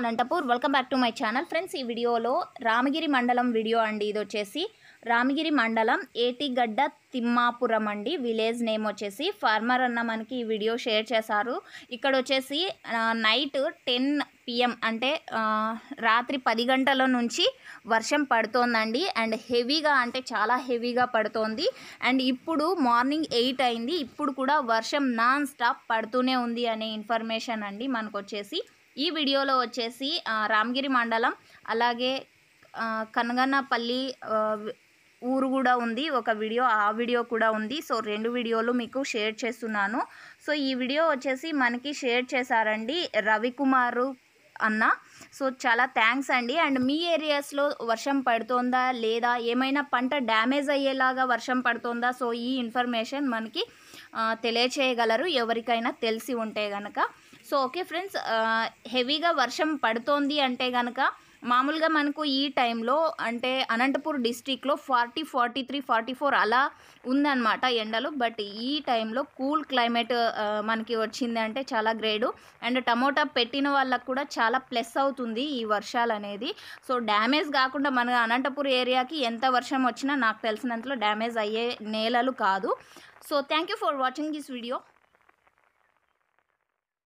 Anantapur welcome back to my channel friends ఈ వీడియోలో రామగిరి మండలం వీడియో అండి ఇది వచ్చేసి రామగిరి మండలం ఏటిగడ్డ తిమ్మాపురం అండి విలేజ్ నేమ్ వచ్చేసి ఫార్మర్ అన్న మనకి ఈ వీడియో షేర్ చేశారు ఇక్కడ వచ్చేసి నైట్ టెన్ పిఎం అంటే రాత్రి పది గంటల నుంచి వర్షం పడుతోందండి అండ్ హెవీగా అంటే చాలా హెవీగా పడుతోంది అండ్ ఇప్పుడు మార్నింగ్ ఎయిట్ అయింది ఇప్పుడు కూడా వర్షం నాన్ స్టాప్ పడుతూనే ఉంది అనే ఇన్ఫర్మేషన్ అండి మనకు వచ్చేసి ఈ వీడియోలో వచ్చేసి రామగిరి మండలం అలాగే కనగన్నపల్లి ఊరు కూడా ఉంది ఒక వీడియో ఆ వీడియో కూడా ఉంది సో రెండు వీడియోలు మీకు షేర్ చేస్తున్నాను సో ఈ వీడియో వచ్చేసి మనకి షేర్ చేశారండి రవికుమారు అన్న సో చాలా థ్యాంక్స్ అండి అండ్ మీ ఏరియాస్లో వర్షం పడుతోందా లేదా ఏమైనా పంట డ్యామేజ్ అయ్యేలాగా వర్షం పడుతోందా సో ఈ ఇన్ఫర్మేషన్ మనకి తెలియచేయగలరు ఎవరికైనా తెలిసి ఉంటే కనుక సో ఓకే ఫ్రెండ్స్ హెవీగా వర్షం పడుతోంది అంటే కనుక మామూలుగా మనకు ఈ టైంలో అంటే అనంతపూర్ డిస్టిక్లో forty forty three forty four అలా ఉందన్నమాట ఎండలు బట్ ఈ టైంలో కూల్ క్లైమేట్ మనకి వచ్చింది అంటే చాలా గ్రేడు అండ్ టమోటా పెట్టిన వాళ్ళకు కూడా చాలా ప్లస్ అవుతుంది ఈ వర్షాలు అనేది సో డ్యామేజ్ కాకుండా మన అనంతపూర్ ఏరియాకి ఎంత వర్షం వచ్చినా నాకు తెలిసినంతలో డ్యామేజ్ అయ్యే నేలలు కాదు so thank you for watching this video